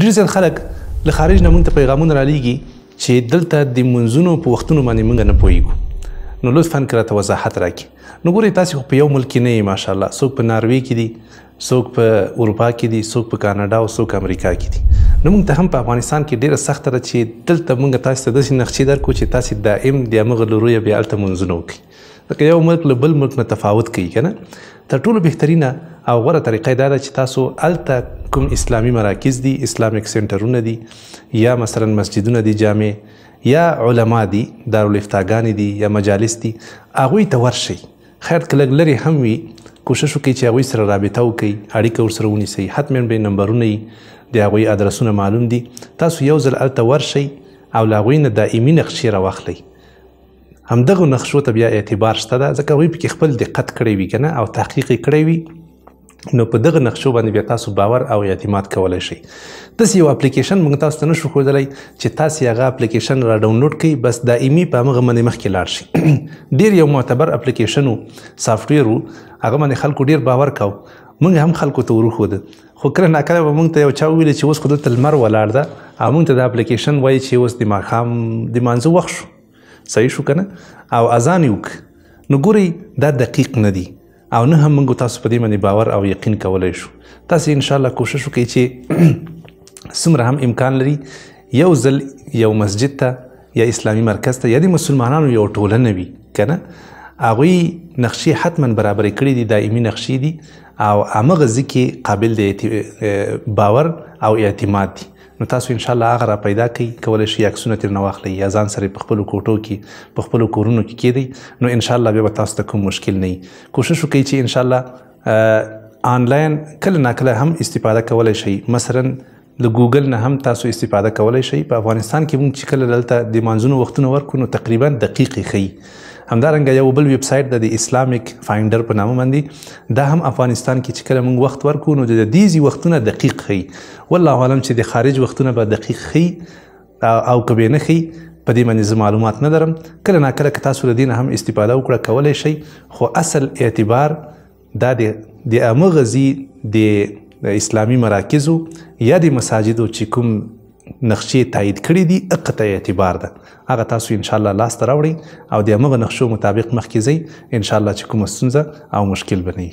ډېر ځین خلک له خارج نه موږ ته پیغامونه رالیږي چې دلته د منځونو په وختونو باندې موږ نه پوهیږو نو لطفا که راته وضاحت راکړي نو ګورئ تاسې خو په یو ملک کې نه یې ماشاءالله څوک په ناروې کې دي څوک په اروپا کې دي څوک په کاناډا او څوک امریکا کې دي نو موږ ته هم په افغانستان کې ډېره سخته ده چې دلته موږ تاسې ته داسې نقشې درکړو چې تاسې دائم د همغه له رویه بیا هلته منځونه وکړي لکه یو ملک له بل ملک نه تفاوت کوي که نه تر ټولو بهترینه او غوره طریقه دا ده چې تاسو الته کوم اسلامي مراکز دي اسلامیک سنټرونه دي یا مثلا مسجدونه دي جامع یا علما دي دارالفتاګان دي یا مجالس دي هغه ته ورشي خیر کله لري هم وي کوشش وکړي چې هغه سره رابطه وکړي اړیکه ورسره ونیسي حتما به نمبرونه دي هغه ادرسونه معلوم دي تاسو یو ځل الته ورشي او لاغوی نه دائمي نقشې راوخلئ همدغه نقشو ته بیا اعتبار شته ځکه هغوی پکې خپل دقت کړی وي که نه او تحقیق یې کړی وي نو په دغه نقشو باندې بیا تاسو باور او اعتماد کولای شئ داسې یو اپلیکیشن موږ تاسو ته نشو ښودلی چې تاسو هغه اپلیکیشن را ډاونلوډ کړئ بس دایمي په هغه باندې مخکې لاړ شئ ډیر یو معتبر اپلیکیشن و سافټویر و هغه باندې خلکو ډیر باور کاو موږ هم خلکو ته وروښوده خو کله ناکله به موږ ته یو چا وویل چې اوس خو دلته لمر ولاړ ده او موږ ته دا اپلیکیشن وایي چې اوس د ماښام د مانځه وخت شو صحیح شو که نه او اذان یې نو ګورئ دا دقیق نه دی او نه هم موږ تاسو په دې باندې باور او یقین کولای شو تاسو ان شاء الله کوشش وکړئ چې څومره هم امکان لري یو ځل یو مسجد ته یا اسلامی مرکز ته یا د مسلمانانو یو ټولنه وي کنه هغوی نقشې حتما برابرې کړي دي دائمي نقشې دي او همغه ځکه قابل د باور او اعتماد دي نو تاسو ان شاء الله هغه را پیدا کړئ کولای شئ عکسونه ترې واخلئ یا ځان سره په خپلو کوټو کې په خپلو کورونو کې کېدئ نو ان شاء الله بیا به تاسو ته کوم مشکل نه کوشش وکړئ چې ان شاء الله آنلاین کله ناکله هم استفاده کولای شئ مثلا د ګوګل نه هم تاسو استفاده کولای شئ په افغانستان کې مونږ چې کله دلته د مانځونو وختونه ورکو نو تقریبا دقیقې ښیي همدارنګه یو بل ویب سټ د اسلامیک فایندر په نامه باندې دا هم افغانستان کې چې کله مونږ وخت ورکو نو د دې ځي وختونه دقیق ښیي والله عالم چې د خارج وختونه به دقیق ښیي او کبه نه ښیي په دې باندې معلومات نه درم کله ناکله که تاسو له دین هم استفاده وکړه کولای شئ خو اصل اعتبار دا د د امغزي د اسلامي مراکزو یا د مساجدو چې کوم نقشې تایید کړي دي اقته اعتبار ده هغه تاسو ان شاء الله لاس ته راوړئ او د هغه نقشو مطابق مخکې ځئ ان شاء الله چې کوم ستونزه او مشکل بنئ